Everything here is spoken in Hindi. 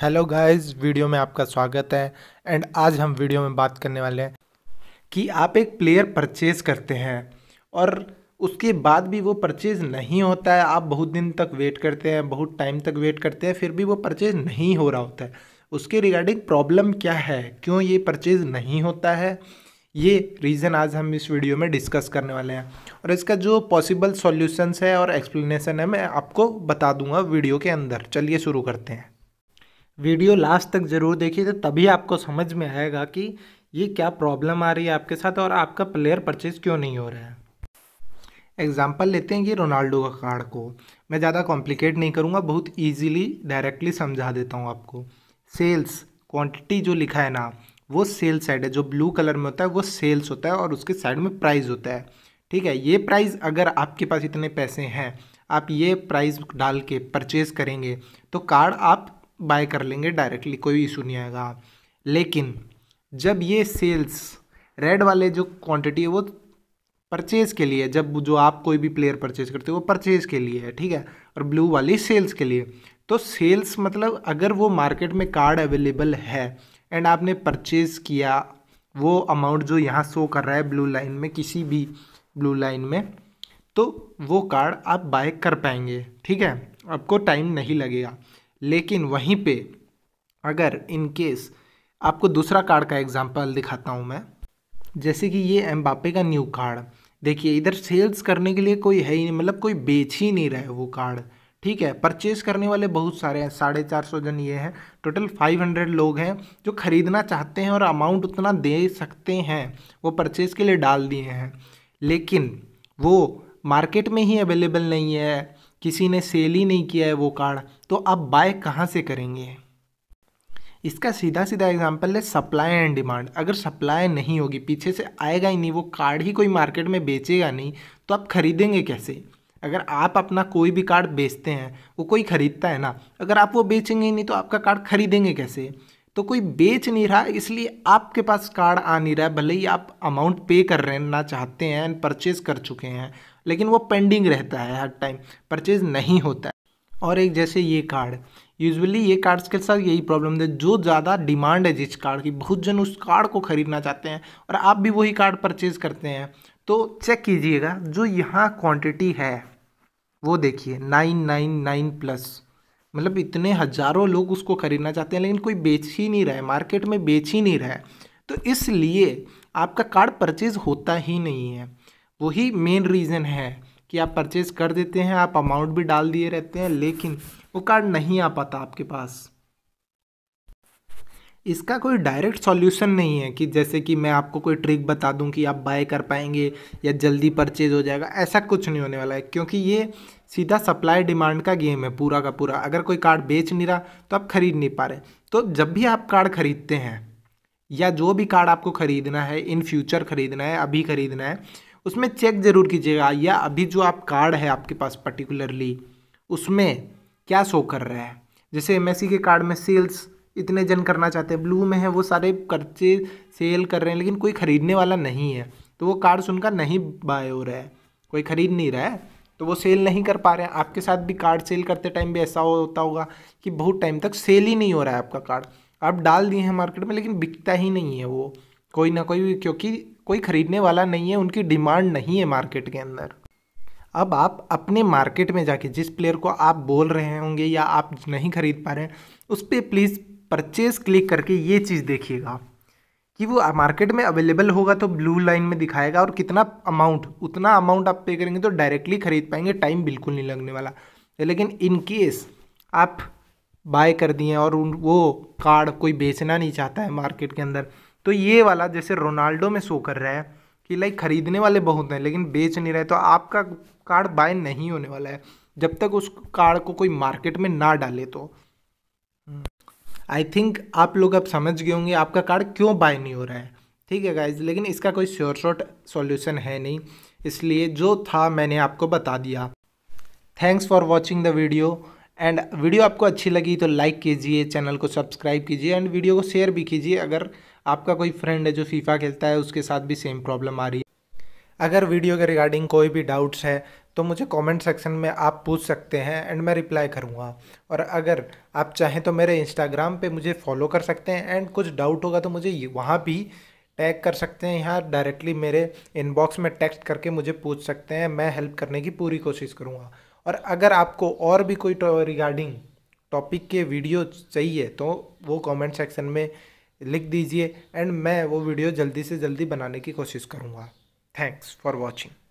हेलो गाइस वीडियो में आपका स्वागत है एंड आज हम वीडियो में बात करने वाले हैं कि आप एक प्लेयर परचेज़ करते हैं और उसके बाद भी वो परचेज़ नहीं होता है आप बहुत दिन तक वेट करते हैं बहुत टाइम तक वेट करते हैं फिर भी वो परचेज़ नहीं हो रहा होता है उसके रिगार्डिंग प्रॉब्लम क्या है क्यों ये परचेज़ नहीं होता है ये रीज़न आज हम इस वीडियो में डिस्कस करने वाले हैं और इसका जो पॉसिबल सॉल्यूशंस है और एक्सप्लेनेशन है मैं आपको बता दूंगा वीडियो के अंदर चलिए शुरू करते हैं वीडियो लास्ट तक ज़रूर देखिए तो तभी आपको समझ में आएगा कि ये क्या प्रॉब्लम आ रही है आपके साथ और आपका प्लेयर परचेज क्यों नहीं हो रहा है एग्जाम्पल लेते हैं कि रोनाल्डो का कार्ड को मैं ज़्यादा कॉम्प्लिकेट नहीं करूँगा बहुत ईजीली डायरेक्टली समझा देता हूँ आपको सेल्स क्वांटिटी जो लिखा है ना वो सेल्स साइड है जो ब्लू कलर में होता है वो सेल्स होता है और उसके साइड में प्राइस होता है ठीक है ये प्राइस अगर आपके पास इतने पैसे हैं आप ये प्राइस डाल के परचेज़ करेंगे तो कार्ड आप बाय कर लेंगे डायरेक्टली कोई इशू नहीं आएगा लेकिन जब ये सेल्स रेड वाले जो क्वांटिटी है वो परचेज के लिए जब जो आप कोई भी प्लेयर परचेज करते हो वो परचेज के लिए है ठीक है और ब्लू वाली सेल्स के लिए तो सेल्स मतलब अगर वो मार्केट में कार्ड अवेलेबल है एंड आपने परचेज किया वो अमाउंट जो यहाँ शो कर रहा है ब्लू लाइन में किसी भी ब्लू लाइन में तो वो कार्ड आप बाय कर पाएंगे ठीक है आपको टाइम नहीं लगेगा लेकिन वहीं पे अगर इन केस आपको दूसरा कार्ड का एग्जांपल दिखाता हूँ मैं जैसे कि ये एम्बापे का न्यू कार्ड देखिए इधर सेल्स करने के लिए कोई है ही नहीं मतलब कोई बेच ही नहीं रहा है वो कार्ड ठीक है परचेज करने वाले बहुत सारे हैं साढ़े चार सौ जन ये हैं टोटल फाइव हंड्रेड लोग हैं जो ख़रीदना चाहते हैं और अमाउंट उतना दे सकते हैं वो परचेज़ के लिए डाल दिए हैं लेकिन वो मार्केट में ही अवेलेबल नहीं है किसी ने सेल ही नहीं किया है वो कार्ड तो आप बाय कहाँ से करेंगे इसका सीधा सीधा एग्जाम्पल है सप्लाई एंड डिमांड अगर सप्लाई नहीं होगी पीछे से आएगा ही नहीं वो कार्ड ही कोई मार्केट में बेचेगा नहीं तो आप खरीदेंगे कैसे अगर आप अपना कोई भी कार्ड बेचते हैं वो कोई ख़रीदता है ना अगर आप वो बेचेंगे ही नहीं तो आपका कार्ड खरीदेंगे कैसे तो कोई बेच नहीं रहा इसलिए आपके पास कार्ड आ नहीं रहा है भले ही आप अमाउंट पे कर रहे हैं ना चाहते हैं एंड परचेज कर चुके हैं लेकिन वो पेंडिंग रहता है हर टाइम परचेज नहीं होता है और एक जैसे ये कार्ड यूजुअली ये कार्ड्स के साथ यही प्रॉब्लम है जो ज़्यादा डिमांड है जिस कार्ड की बहुत जन उस कार्ड को ख़रीदना चाहते हैं और आप भी वही कार्ड परचेज़ करते हैं तो चेक कीजिएगा जो यहाँ क्वांटिटी है वो देखिए नाइन नाइन नाइन प्लस मतलब इतने हज़ारों लोग उसको ख़रीदना चाहते हैं लेकिन कोई बेच ही नहीं रहा है मार्केट में बेच ही नहीं रहा है तो इसलिए आपका कार्ड परचेज़ होता ही नहीं है वही मेन रीज़न है कि आप परचेज़ कर देते हैं आप अमाउंट भी डाल दिए रहते हैं लेकिन वो कार्ड नहीं आ पाता आपके पास इसका कोई डायरेक्ट सॉल्यूशन नहीं है कि जैसे कि मैं आपको कोई ट्रिक बता दूं कि आप बाय कर पाएंगे या जल्दी परचेज हो जाएगा ऐसा कुछ नहीं होने वाला है क्योंकि ये सीधा सप्लाई डिमांड का गेम है पूरा का पूरा अगर कोई कार्ड बेच नहीं रहा तो आप खरीद नहीं पा रहे तो जब भी आप कार्ड खरीदते हैं या जो भी कार्ड आपको खरीदना है इन फ्यूचर खरीदना है अभी खरीदना है उसमें चेक ज़रूर कीजिएगा या अभी जो आप कार्ड है आपके पास पर्टिकुलरली उसमें क्या शो कर रहा है जैसे एम के कार्ड में सेल्स इतने जन करना चाहते हैं ब्लू में है वो सारे खर्चे सेल कर रहे हैं लेकिन कोई ख़रीदने वाला नहीं है तो वो कार्ड्स उनका नहीं बाय हो रहा है कोई ख़रीद नहीं रहा है तो वो सेल नहीं कर पा रहे हैं आपके साथ भी कार्ड सेल करते टाइम भी ऐसा होता होगा कि बहुत टाइम तक सेल ही नहीं हो रहा है आपका कार्ड आप डाल दिए हैं मार्केट में लेकिन बिकता ही नहीं है वो कोई ना कोई क्योंकि कोई ख़रीदने वाला नहीं है उनकी डिमांड नहीं है मार्केट के अंदर अब आप अपने मार्केट में जाके जिस प्लेयर को आप बोल रहे होंगे या आप नहीं खरीद पा रहे हैं उस पर प्लीज़ परचेज़ क्लिक करके ये चीज़ देखिएगा कि वो मार्केट में अवेलेबल होगा तो ब्लू लाइन में दिखाएगा और कितना अमाउंट उतना अमाउंट आप पे करेंगे तो डायरेक्टली खरीद पाएंगे टाइम बिल्कुल नहीं लगने वाला लेकिन इन केस आप बाय कर दिए और उन वो कार्ड कोई बेचना नहीं चाहता है मार्केट के अंदर तो ये वाला जैसे रोनाल्डो में शो कर रहा है कि लाइक ख़रीदने वाले बहुत हैं लेकिन बेच नहीं रहे तो आपका कार्ड बाय नहीं होने वाला है जब तक उस कार्ड को कोई मार्केट में ना डाले तो आई थिंक आप लोग अब समझ गए होंगे आपका कार्ड क्यों बाय नहीं हो रहा है ठीक है गाइज लेकिन इसका कोई श्योर शॉर्ट सॉल्यूशन है नहीं इसलिए जो था मैंने आपको बता दिया thanks for watching the video and video आपको अच्छी लगी तो लाइक कीजिए चैनल को सब्सक्राइब कीजिए एंड वीडियो को शेयर भी कीजिए अगर आपका कोई फ्रेंड है जो फीफा खेलता है उसके साथ भी सेम प्रॉब्लम आ रही है अगर वीडियो के रिगार्डिंग कोई भी डाउट्स है तो मुझे कमेंट सेक्शन में आप पूछ सकते हैं एंड मैं रिप्लाई करूँगा और अगर आप चाहें तो मेरे इंस्टाग्राम पे मुझे फॉलो कर सकते हैं एंड कुछ डाउट होगा तो मुझे वहाँ भी टैग कर सकते हैं यहाँ डायरेक्टली मेरे इनबॉक्स में टेक्स्ट करके मुझे पूछ सकते हैं मैं हेल्प करने की पूरी कोशिश करूँगा और अगर आपको और भी कोई रिगार्डिंग टॉपिक के वीडियो चाहिए तो वो कॉमेंट सेक्शन में लिख दीजिए एंड मैं वो वीडियो जल्दी से जल्दी बनाने की कोशिश करूँगा थैंक्स फॉर वॉचिंग